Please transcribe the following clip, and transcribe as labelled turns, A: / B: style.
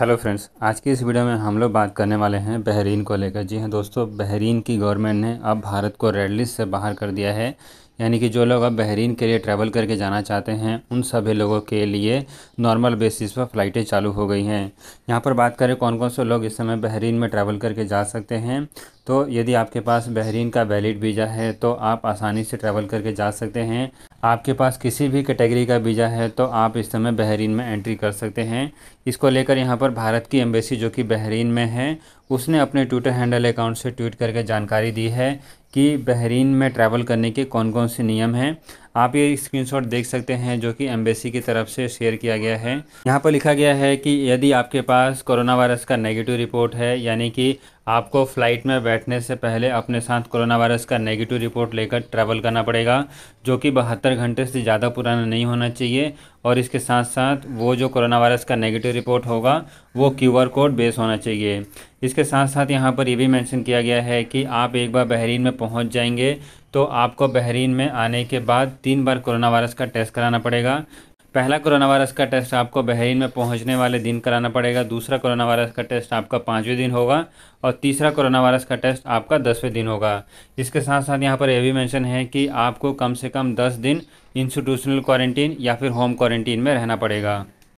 A: hello friends आज की इस वीडियो में हम लोग बात करने वाले हैं बहरीन को लेकर जी हाँ दोस्तों बहरीन की गवर्नमेंट ने अब भारत को रेड लिस्ट से बाहर कर दिया है यानी कि जो लोग अब बहरीन के लिए ट्रैवल करके जाना चाहते हैं उन सभी लोगों के लिए नॉर्मल बेसिस पर फ़्लाइटें चालू हो गई हैं यहाँ पर बात करें कौन कौन से लोग इस समय बहरीन में ट्रैवल करके जा सकते हैं तो यदि आपके पास बहरीन का वैलिड वीज़ा है तो आप आसानी से ट्रैवल करके जा सकते हैं आपके पास किसी भी कैटेगरी का वीज़ा है तो आप इस समय बहरीन में एंट्री कर सकते हैं इसको लेकर यहाँ पर भारत की एम्बेसी जो कि बहरीन में है उसने अपने ट्विटर हैंडल अकाउंट से ट्वीट करके जानकारी दी है कि बहरीन में ट्रैवल करने के कौन कौन से नियम हैं आप ये स्क्रीनशॉट देख सकते हैं जो कि एम्बेसी की तरफ से शेयर किया गया है यहाँ पर लिखा गया है कि यदि आपके पास कोरोना वायरस का नेगेटिव रिपोर्ट है यानी कि आपको फ़्लाइट में बैठने से पहले अपने साथ कोरोना वायरस का नेगेटिव रिपोर्ट लेकर ट्रैवल करना पड़ेगा जो कि बहत्तर घंटे से ज़्यादा पुराना नहीं होना चाहिए और इसके साथ साथ वो जो कोरोना वायरस का नेगेटिव रिपोर्ट होगा वो क्यू कोड बेस होना चाहिए इसके साथ साथ यहाँ पर ये भी मेंशन किया गया है कि आप एक बार बहरीन में पहुँच जाएंगे तो आपको बहरीन में आने के बाद तीन बार कोरोना वायरस का टेस्ट कराना पड़ेगा पहला कोरोना वायरस का टेस्ट आपको बहरीन में पहुंचने वाले दिन कराना पड़ेगा दूसरा कोरोना वायरस का टेस्ट आपका पाँचवें दिन होगा और तीसरा कोरोना वायरस का टेस्ट आपका दसवें दिन होगा इसके साथ साथ यहाँ पर यह भी मेंशन है कि आपको कम से कम दस दिन इंस्टीट्यूशनल क्वारंटीन या फिर होम क्वारंटीन में रहना पड़ेगा